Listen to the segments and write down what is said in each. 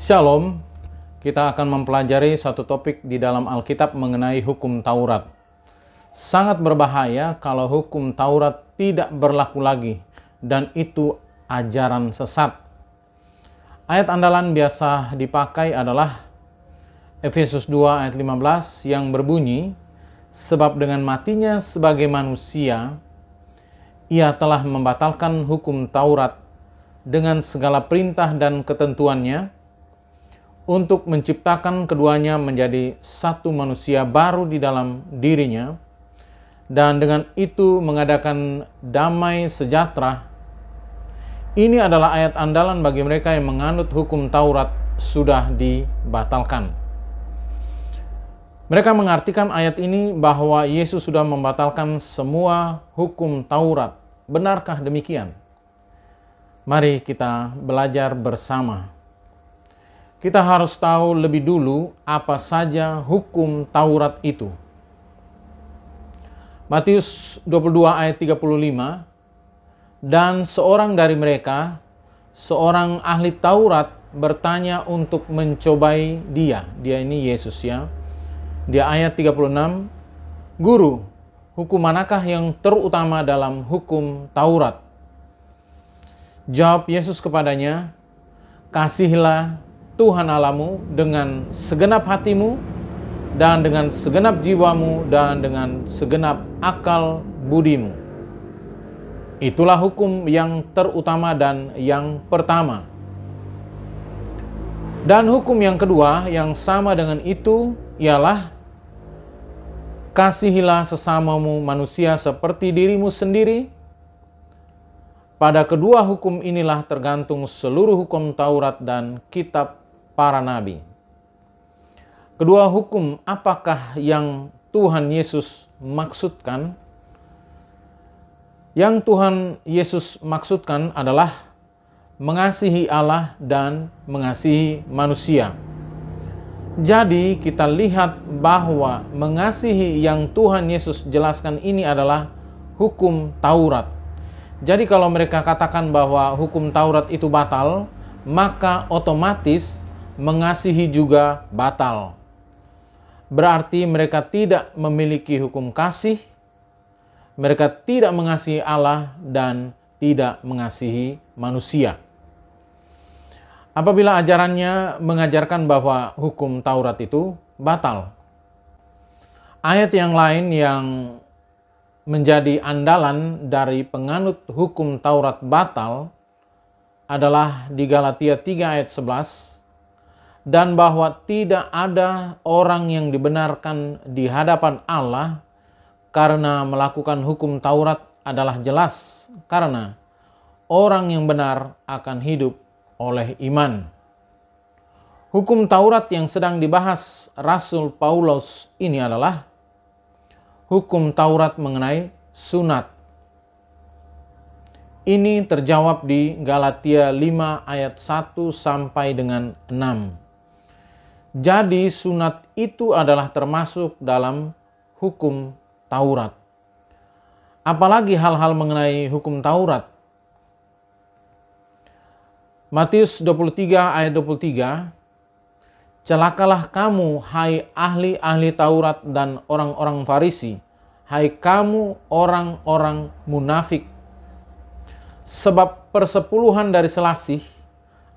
Shalom, kita akan mempelajari satu topik di dalam Alkitab mengenai hukum Taurat. Sangat berbahaya kalau hukum Taurat tidak berlaku lagi, dan itu ajaran sesat. Ayat andalan biasa dipakai adalah Efesus 2 ayat 15 yang berbunyi, Sebab dengan matinya sebagai manusia, ia telah membatalkan hukum Taurat dengan segala perintah dan ketentuannya, untuk menciptakan keduanya menjadi satu manusia baru di dalam dirinya, dan dengan itu mengadakan damai sejahtera. Ini adalah ayat andalan bagi mereka yang menganut hukum Taurat sudah dibatalkan. Mereka mengartikan ayat ini bahwa Yesus sudah membatalkan semua hukum Taurat. Benarkah demikian? Mari kita belajar bersama kita harus tahu lebih dulu apa saja hukum Taurat itu. Matius 22 ayat 35 dan seorang dari mereka seorang ahli Taurat bertanya untuk mencobai dia. Dia ini Yesus ya. Dia ayat 36, "Guru, hukum manakah yang terutama dalam hukum Taurat?" Jawab Yesus kepadanya, "Kasihilah Tuhan Alamu dengan segenap hatimu dan dengan segenap jiwamu dan dengan segenap akal budimu. Itulah hukum yang terutama dan yang pertama. Dan hukum yang kedua yang sama dengan itu ialah kasihilah sesamamu manusia seperti dirimu sendiri. Pada kedua hukum inilah tergantung seluruh hukum Taurat dan kitab para nabi. Kedua hukum apakah yang Tuhan Yesus maksudkan? Yang Tuhan Yesus maksudkan adalah mengasihi Allah dan mengasihi manusia. Jadi kita lihat bahwa mengasihi yang Tuhan Yesus jelaskan ini adalah hukum Taurat. Jadi kalau mereka katakan bahwa hukum Taurat itu batal, maka otomatis mengasihi juga batal. Berarti mereka tidak memiliki hukum kasih, mereka tidak mengasihi Allah dan tidak mengasihi manusia. Apabila ajarannya mengajarkan bahwa hukum Taurat itu batal. Ayat yang lain yang menjadi andalan dari penganut hukum Taurat batal adalah di Galatia 3 ayat 11 dan bahwa tidak ada orang yang dibenarkan di hadapan Allah karena melakukan hukum Taurat adalah jelas karena orang yang benar akan hidup oleh iman. Hukum Taurat yang sedang dibahas Rasul Paulus ini adalah hukum Taurat mengenai sunat. Ini terjawab di Galatia 5 ayat 1 sampai dengan 6. Jadi sunat itu adalah termasuk dalam hukum Taurat. Apalagi hal-hal mengenai hukum Taurat. Matius 23 ayat 23 Celakalah kamu hai ahli-ahli Taurat dan orang-orang Farisi, hai kamu orang-orang munafik. Sebab persepuluhan dari selasih,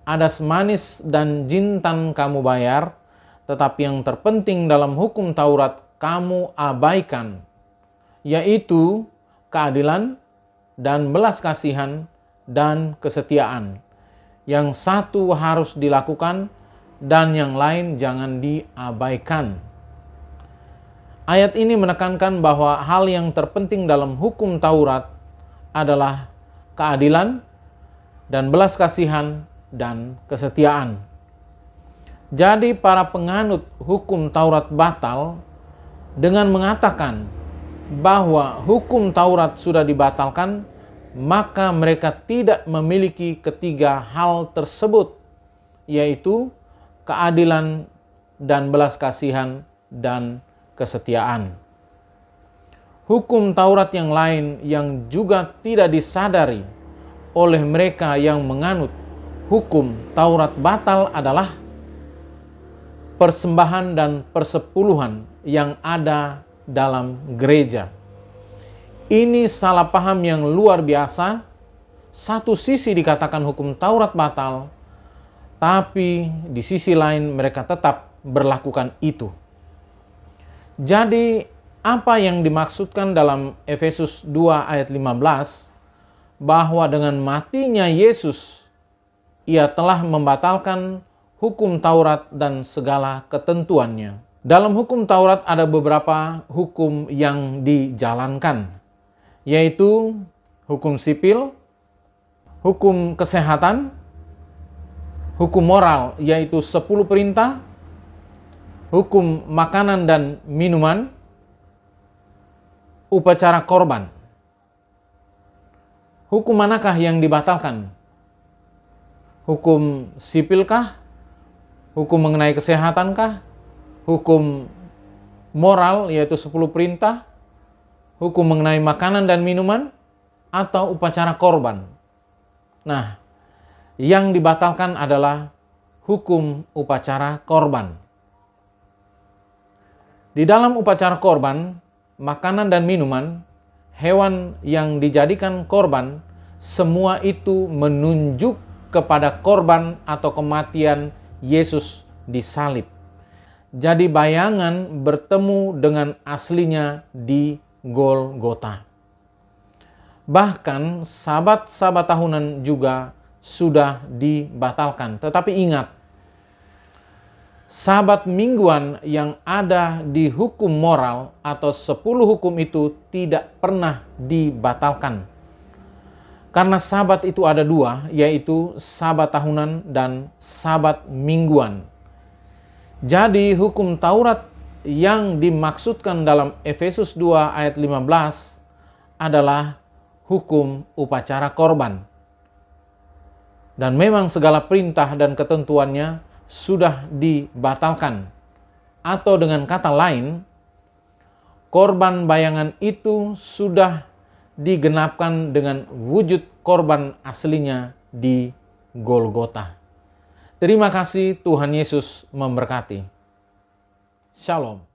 adas manis dan jintan kamu bayar, tetapi yang terpenting dalam hukum Taurat kamu abaikan, yaitu keadilan dan belas kasihan dan kesetiaan. Yang satu harus dilakukan dan yang lain jangan diabaikan. Ayat ini menekankan bahwa hal yang terpenting dalam hukum Taurat adalah keadilan dan belas kasihan dan kesetiaan. Jadi para penganut hukum Taurat batal dengan mengatakan bahwa hukum Taurat sudah dibatalkan, maka mereka tidak memiliki ketiga hal tersebut, yaitu keadilan dan belas kasihan dan kesetiaan. Hukum Taurat yang lain yang juga tidak disadari oleh mereka yang menganut hukum Taurat batal adalah persembahan dan persepuluhan yang ada dalam gereja. Ini salah paham yang luar biasa. Satu sisi dikatakan hukum Taurat batal, tapi di sisi lain mereka tetap berlakukan itu. Jadi apa yang dimaksudkan dalam Efesus 2 ayat 15 bahwa dengan matinya Yesus ia telah membatalkan hukum Taurat dan segala ketentuannya. Dalam hukum Taurat ada beberapa hukum yang dijalankan, yaitu hukum sipil, hukum kesehatan, hukum moral yaitu 10 perintah, hukum makanan dan minuman, upacara korban. Hukum manakah yang dibatalkan? Hukum sipilkah? Hukum mengenai kesehatan kah? Hukum moral yaitu 10 perintah? Hukum mengenai makanan dan minuman? Atau upacara korban? Nah, yang dibatalkan adalah hukum upacara korban. Di dalam upacara korban, makanan dan minuman, hewan yang dijadikan korban, semua itu menunjuk kepada korban atau kematian Yesus disalib. Jadi bayangan bertemu dengan aslinya di Golgota. Bahkan sabat-sabat tahunan juga sudah dibatalkan. Tetapi ingat, sabat mingguan yang ada di hukum moral atau sepuluh hukum itu tidak pernah dibatalkan karena sabat itu ada dua, yaitu sabat tahunan dan sabat mingguan. Jadi hukum Taurat yang dimaksudkan dalam Efesus 2 ayat 15 adalah hukum upacara korban. Dan memang segala perintah dan ketentuannya sudah dibatalkan. Atau dengan kata lain, korban bayangan itu sudah digenapkan dengan wujud korban aslinya di Golgota. Terima kasih Tuhan Yesus memberkati. Shalom.